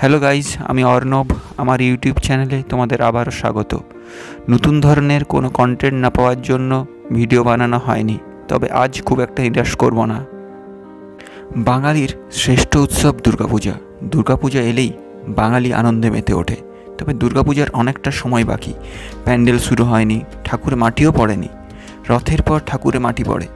hello guys আমি অর্ণব আমার YouTube চ্যানেলে তোমাদের আবারও স্বাগত নতুন ধরনের কোনো কন্টেন্ট না পাওয়ার জন্য ভিডিও বানানো হয়নি তবে আজ খুব একটা নিরাশ করব না বাঙালির শ্রেষ্ঠ উৎসব দুর্গাপূজা দুর্গাপূজা এলেই বাঙালি আনন্দে মেতে ওঠে তবে দুর্গাপূজার অনেকটা সময় বাকি প্যান্ডেল শুরু হয়নি ঠাকুরে মাটিও পড়েনি রথের পর ঠাকুরে মাটি পড়ে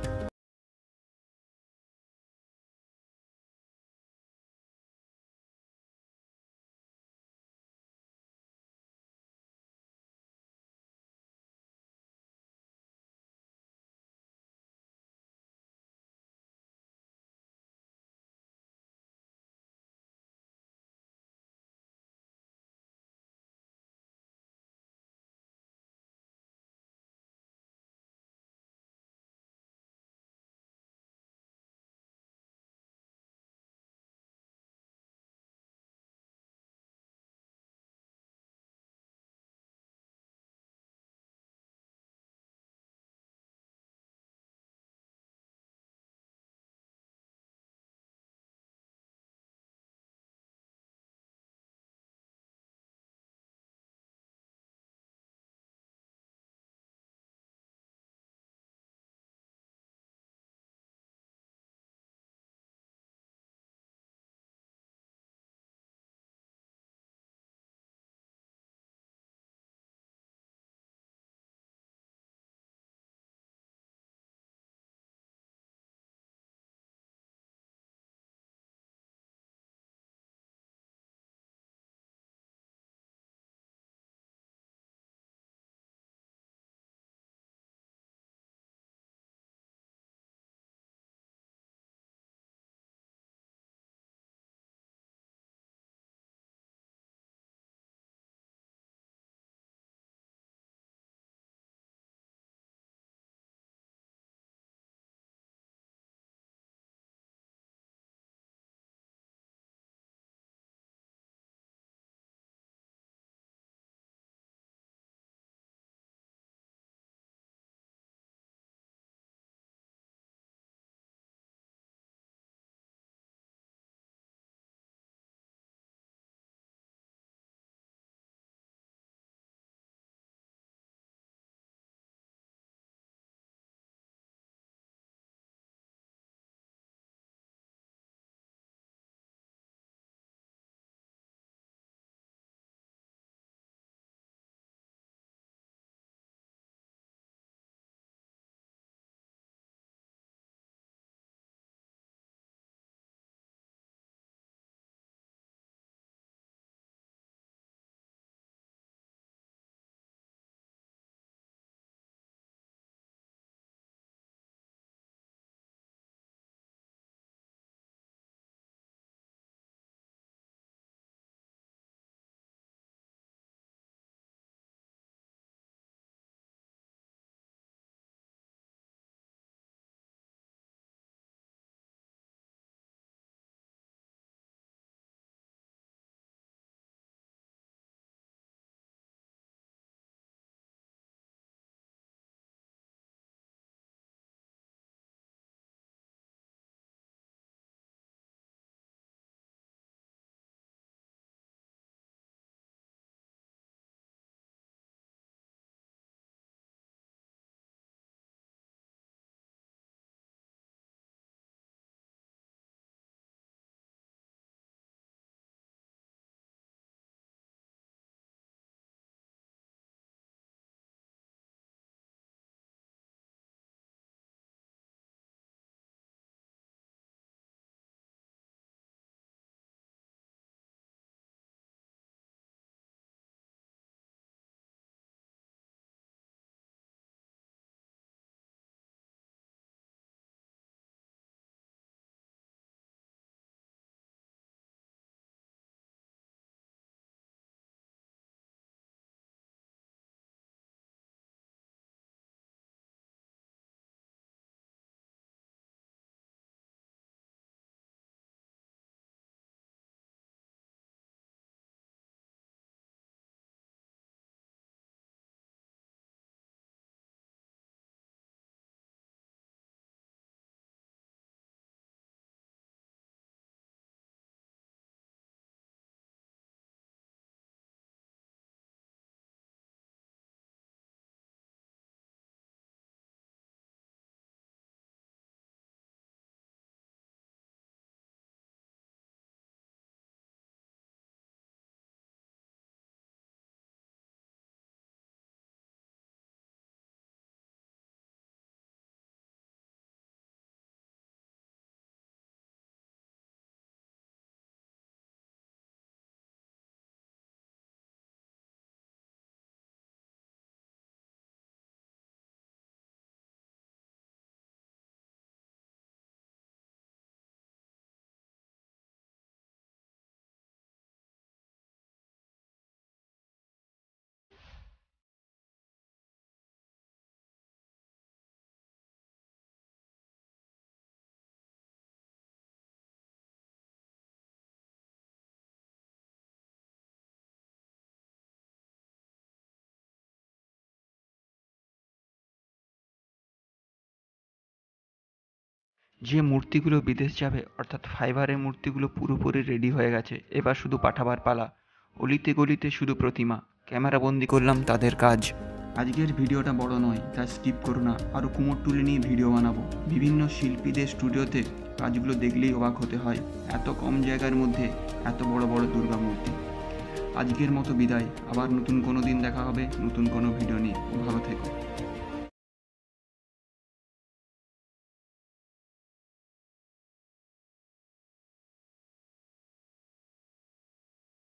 যে মূর্তিগুলো বিদেশ যাবে অর্থাৎ ফাইবারের মূর্তিগুলো পুরোপুরি রেডি হয়ে গেছে এবার শুধু পাঠাবার পালা অলিতে গলিতে শুধু প্রতিমা ক্যামেরা বন্দি করলাম তাদের কাজ আজকের ভিডিওটা বড় নয় তাই স্কিপ করো না আরও কুমোর তুলে নিয়ে ভিডিও বানাবো বিভিন্ন শিল্পীদের স্টুডিওতে কাজগুলো দেখলেই অবাক হতে হয় এত কম জায়গার মধ্যে এত বড় বড় দুর্গা মূর্তি আজকের মতো বিদায় আবার নতুন কোনো দিন দেখা হবে নতুন কোনো ভিডিও নিয়ে ভালো থেকো